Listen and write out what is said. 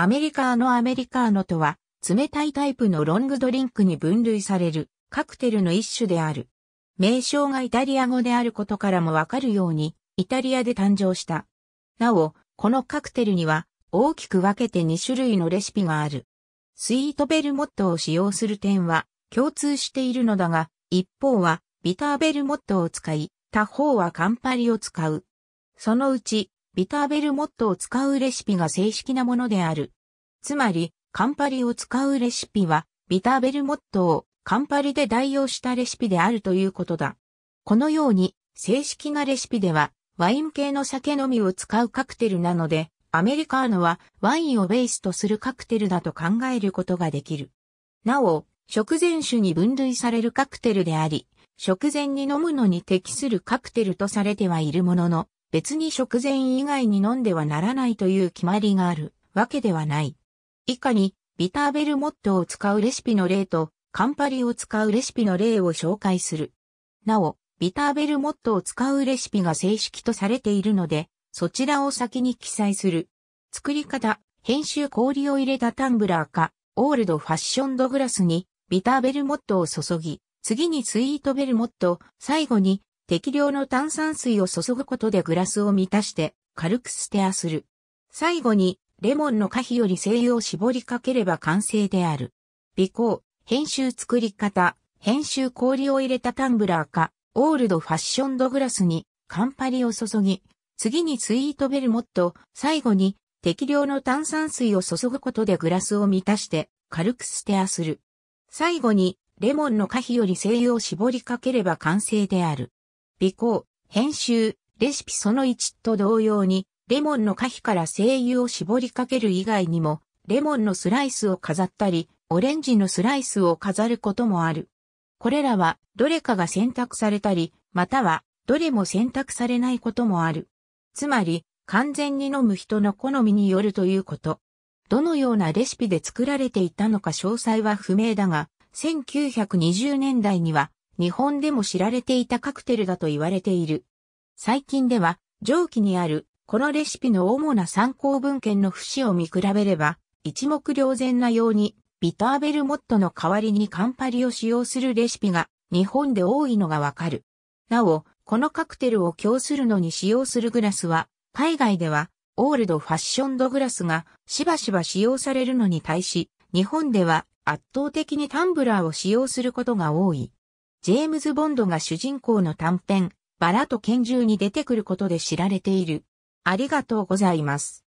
アメリカーノアメリカーノとは、冷たいタイプのロングドリンクに分類されるカクテルの一種である。名称がイタリア語であることからもわかるように、イタリアで誕生した。なお、このカクテルには大きく分けて2種類のレシピがある。スイートベルモットを使用する点は共通しているのだが、一方はビターベルモットを使い、他方はカンパリを使う。そのうち、ビターベルモットを使うレシピが正式なものである。つまり、カンパリを使うレシピは、ビターベルモットをカンパリで代用したレシピであるということだ。このように、正式なレシピでは、ワイン系の酒飲みを使うカクテルなので、アメリカーノはワインをベースとするカクテルだと考えることができる。なお、食前酒に分類されるカクテルであり、食前に飲むのに適するカクテルとされてはいるものの、別に食前以外に飲んではならないという決まりがあるわけではない。以下に、ビターベルモットを使うレシピの例と、カンパリを使うレシピの例を紹介する。なお、ビターベルモットを使うレシピが正式とされているので、そちらを先に記載する。作り方、編集氷を入れたタンブラーか、オールドファッションドグラスに、ビターベルモットを注ぎ、次にスイートベルモット、最後に適量の炭酸水を注ぐことでグラスを満たして軽くステアする。最後にレモンの果皮より精油を絞りかければ完成である。微光、編集作り方、編集氷を入れたタンブラーか、オールドファッションドグラスにカンパリを注ぎ、次にスイートベルモット、最後に適量の炭酸水を注ぐことでグラスを満たして軽くステアする。最後にレモンの果皮より精油を絞りかければ完成である。備考、編集、レシピその1と同様に、レモンの可否から精油を絞りかける以外にも、レモンのスライスを飾ったり、オレンジのスライスを飾ることもある。これらは、どれかが選択されたり、または、どれも選択されないこともある。つまり、完全に飲む人の好みによるということ。どのようなレシピで作られていたのか詳細は不明だが、1920年代には日本でも知られていたカクテルだと言われている。最近では、上記にある、このレシピの主な参考文献の節を見比べれば、一目瞭然なように、ビターベルモットの代わりにカンパリを使用するレシピが日本で多いのがわかる。なお、このカクテルを供するのに使用するグラスは、海外ではオールドファッションドグラスがしばしば使用されるのに対し、日本では圧倒的にタンブラーを使用することが多い。ジェームズ・ボンドが主人公の短編、バラと拳銃に出てくることで知られている。ありがとうございます。